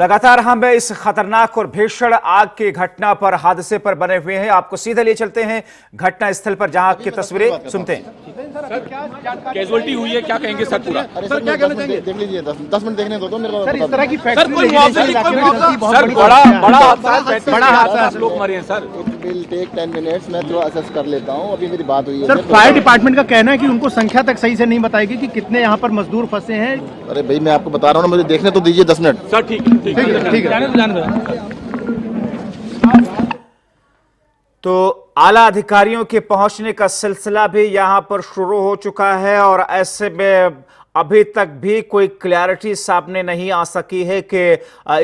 लगातार हम इस खतरनाक और भीषण आग की घटना पर हादसे पर बने हुए हैं आपको सीधे लिए चलते हैं घटना स्थल पर जहां की तस्वीरें सुनते हैं कैजुअलिटी हुई है क्या कहेंगे सर पूरा सर क्या कहना चाहेंगे देख लीजिए दस मिनट देखने दो तो मेरे सर इस तरह की फैक्ट्री बड़ा बड़ा हादसा लोग मरे हैं sir will take ten minutes मैं थोड़ा असेस कर लेता हूँ अभी मेरी बात हुई है सर फायर डिपार्टमेंट का कहना है कि उनको संख्या तक सही से नहीं बताएगी कि कितने यहाँ पर मजदूर फंसे हैं अरे भाई मैं आपको बता रहा हूँ ना मुझे देखने तो दीजिए दस मिनट सर ठीक ठीक है ठीक है तो आला अधिकारियों के पहुंचने का सिलसिला भी यहां पर शुरू हो चुका है और ऐसे में अभी तक भी कोई क्लैरिटी सामने नहीं आ सकी है कि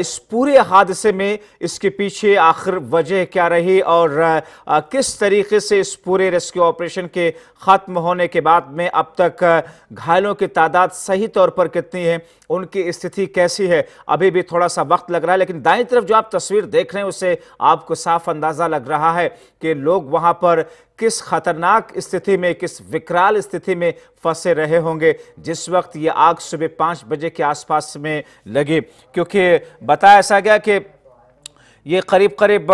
इस पूरे हादसे में इसके पीछे आखिर वजह क्या रही और किस तरीके से इस पूरे रेस्क्यू ऑपरेशन के ख़त्म होने के बाद में अब तक घायलों की तादाद सही तौर पर कितनी है उनकी स्थिति कैसी है अभी भी थोड़ा सा वक्त लग रहा है लेकिन दाएं तरफ जो आप तस्वीर देख रहे हैं उससे आपको साफ अंदाज़ा लग रहा है कि लोग वहाँ पर किस खतरनाक स्थिति में किस विकराल स्थिति में फंसे रहे होंगे जिस वक्त ये आग सुबह पाँच बजे के आसपास में लगी क्योंकि बताया ऐसा गया कि ये करीब करीब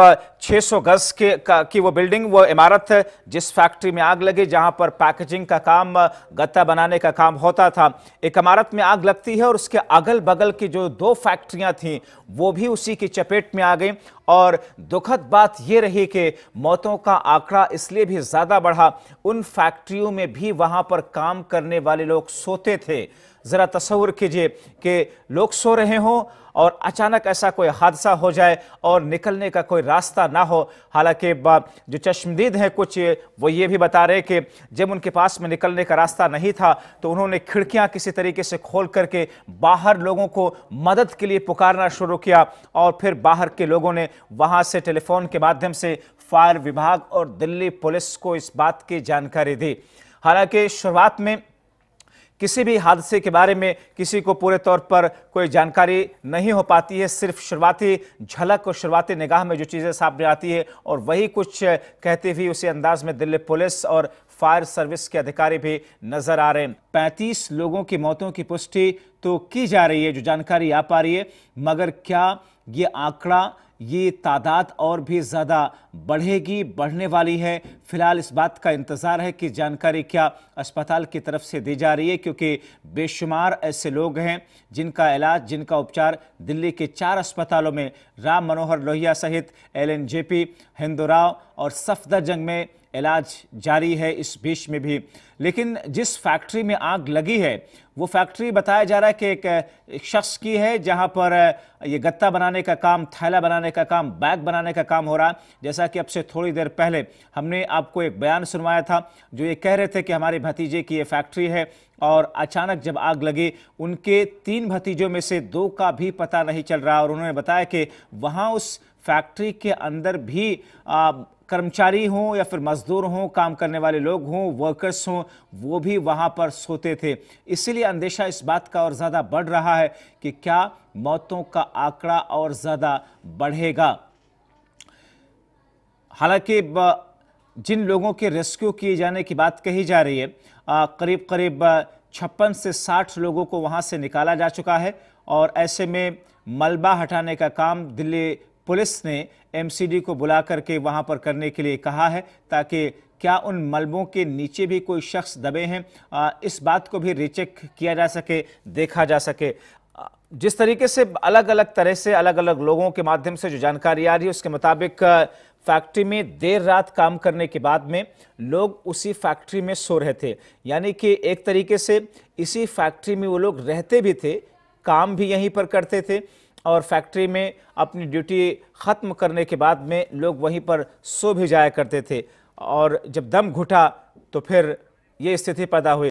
600 गज के का, की वो बिल्डिंग वो इमारत है जिस फैक्ट्री में आग लगी जहां पर पैकेजिंग का काम गत्ता बनाने का काम होता था एक इमारत में आग लगती है और उसके अगल बगल की जो दो फैक्ट्रियां थीं वो भी उसी की चपेट में आ गई और दुखद बात यह रही कि मौतों का आंकड़ा इसलिए भी ज़्यादा बढ़ा उन फैक्ट्रियों में भी वहाँ पर काम करने वाले लोग सोते थे ज़रा तस्वर कीजिए कि लोग सो रहे हों और अचानक ऐसा कोई हादसा हो जाए और निकलने का कोई रास्ता ना हो हालांकि जो चश्मदीद हैं कुछ वो ये भी बता रहे कि जब उनके पास में निकलने का रास्ता नहीं था तो उन्होंने खिड़कियां किसी तरीके से खोल करके बाहर लोगों को मदद के लिए पुकारना शुरू किया और फिर बाहर के लोगों ने वहां से टेलीफोन के माध्यम से फायर विभाग और दिल्ली पुलिस को इस बात की जानकारी दी हालांकि शुरुआत में किसी भी हादसे के बारे में किसी को पूरे तौर पर कोई जानकारी नहीं हो पाती है सिर्फ शुरुआती झलक और शुरुआती निगाह में जो चीज़ें सामने आती है और वही कुछ कहते हुए उसी अंदाज में दिल्ली पुलिस और फायर सर्विस के अधिकारी भी नजर आ रहे हैं पैंतीस लोगों की मौतों की पुष्टि तो की जा रही है जो जानकारी आ पा रही है मगर क्या ये आंकड़ा ये तादाद और भी ज़्यादा बढ़ेगी बढ़ने वाली है फिलहाल इस बात का इंतज़ार है कि जानकारी क्या अस्पताल की तरफ से दी जा रही है क्योंकि बेशुमार ऐसे लोग हैं जिनका इलाज जिनका उपचार दिल्ली के चार अस्पतालों में राम मनोहर लोहिया सहित L N J P Hindu Rao और सफदरजंग में इलाज जारी है इस बीच में भी लेकिन जिस फैक्ट्री में आग लगी है वो फैक्ट्री बताया जा रहा है कि एक शख्स की है जहां पर ये गत्ता बनाने का काम थैला बनाने का काम बैग बनाने का काम हो रहा है जैसा कि अब से थोड़ी देर पहले हमने आपको एक बयान सुनवाया था जो ये कह रहे थे कि हमारे भतीजे की ये फैक्ट्री है और अचानक जब आग लगी उनके तीन भतीजों में से दो का भी पता नहीं चल रहा और उन्होंने बताया कि वहाँ उस फैक्ट्री के अंदर भी आ, कर्मचारी हों या फिर मजदूर हों काम करने वाले लोग हों वर्कर्स हों वो भी वहाँ पर सोते थे इसीलिए अंदेशा इस बात का और ज़्यादा बढ़ रहा है कि क्या मौतों का आंकड़ा और ज़्यादा बढ़ेगा हालांकि जिन लोगों के रेस्क्यू किए जाने की बात कही जा रही है करीब करीब छप्पन से साठ लोगों को वहाँ से निकाला जा चुका है और ऐसे में मलबा हटाने का काम दिल्ली पुलिस ने एमसीडी को बुला करके वहां पर करने के लिए कहा है ताकि क्या उन मलबों के नीचे भी कोई शख्स दबे हैं इस बात को भी रिचेक किया जा सके देखा जा सके जिस तरीके से अलग अलग तरह से अलग अलग लोगों के माध्यम से जो जानकारी आ रही है उसके मुताबिक फैक्ट्री में देर रात काम करने के बाद में लोग उसी फैक्ट्री में सो रहे थे यानी कि एक तरीके से इसी फैक्ट्री में वो लोग रहते भी थे काम भी यहीं पर करते थे और फैक्ट्री में अपनी ड्यूटी ख़त्म करने के बाद में लोग वहीं पर सो भी जाया करते थे और जब दम घुटा तो फिर ये स्थिति पैदा हुई